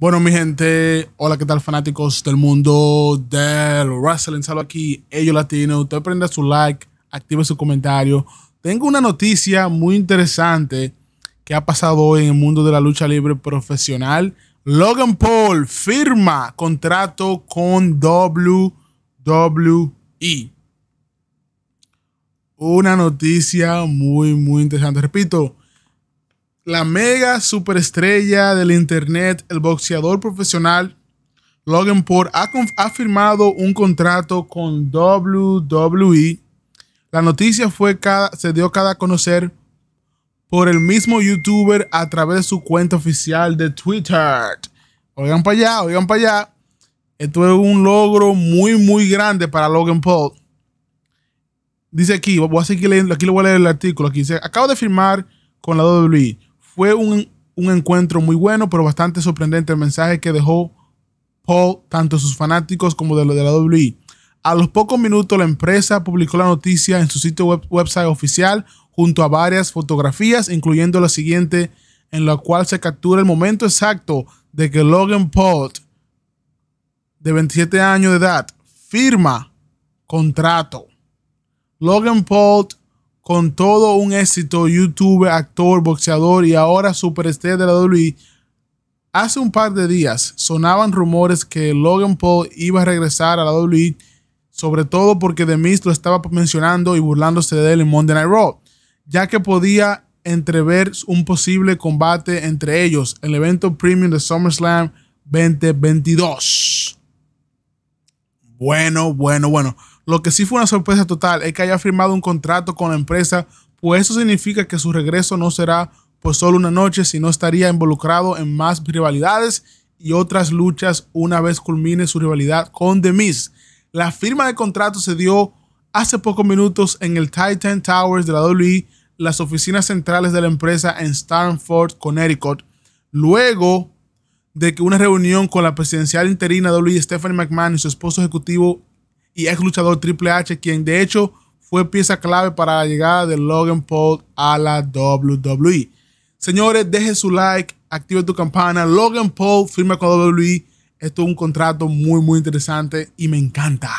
Bueno, mi gente, hola, ¿qué tal fanáticos del mundo del wrestling? Salvo aquí, Ellos Latino. Usted prenda su like, active su comentario. Tengo una noticia muy interesante que ha pasado hoy en el mundo de la lucha libre profesional. Logan Paul firma contrato con WWE. Una noticia muy, muy interesante. Repito, la mega superestrella del Internet, el boxeador profesional Logan Paul, ha, firmado un contrato con WWE. La noticia fue se dio cada a conocer por el mismo youtuber a través de su cuenta oficial de Twitter. Oigan para allá, oigan para allá. Esto es un logro muy, muy grande para Logan Paul. Dice aquí, voy a seguir leyendo, aquí le voy a leer el artículo. Aquí acabo de firmar con la WWE fue un, encuentro muy bueno, pero bastante sorprendente el mensaje que dejó Paul, tanto sus fanáticos como de los de la WWE. A los pocos minutos, la empresa publicó la noticia en su sitio web, website oficial junto a varias fotografías, incluyendo la siguiente, en la cual se captura el momento exacto de que Logan Paul, de 27 años de edad, firma contrato. Logan Paul con todo un éxito, youtuber, actor, boxeador y ahora superestrella de la WWE, hace un par de días sonaban rumores que Logan Paul iba a regresar a la WWE, sobre todo porque The Miz lo estaba mencionando y burlándose de él en Monday Night Raw, ya que podía entrever un posible combate entre ellos, el evento premium de SummerSlam 2022. Bueno, bueno, bueno. Lo que sí fue una sorpresa total es que haya firmado un contrato con la empresa, pues eso significa que su regreso no será por solo una noche, sino estaría involucrado en más rivalidades y otras luchas una vez culmine su rivalidad con The Miz. La firma de contrato se dio hace pocos minutos en el Titan Towers de la WWE, las oficinas centrales de la empresa en Stamford, Connecticut, luego de que una reunión con la presidencial interina WWE e, Stephanie McMahon y su esposo ejecutivo y ex luchador Triple H, quien de hecho fue pieza clave para la llegada de Logan Paul a la WWE. Señores, dejen su like, active tu campana. Logan Paul firma con WWE. Esto es un contrato muy, muy interesante y me encanta.